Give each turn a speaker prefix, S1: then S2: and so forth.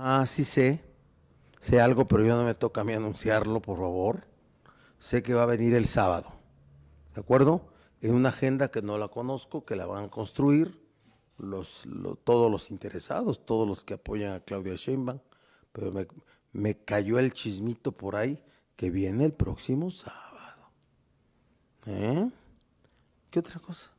S1: Ah, sí sé. Sé algo, pero yo no me toca a mí anunciarlo, por favor. Sé que va a venir el sábado. ¿De acuerdo? Es una agenda que no la conozco, que la van a construir los, todos los interesados, todos los que apoyan a Claudia Sheinbaum. Pero me, cayó el chismito por ahí que viene el próximo sábado. ¿Eh? ¿Qué otra cosa?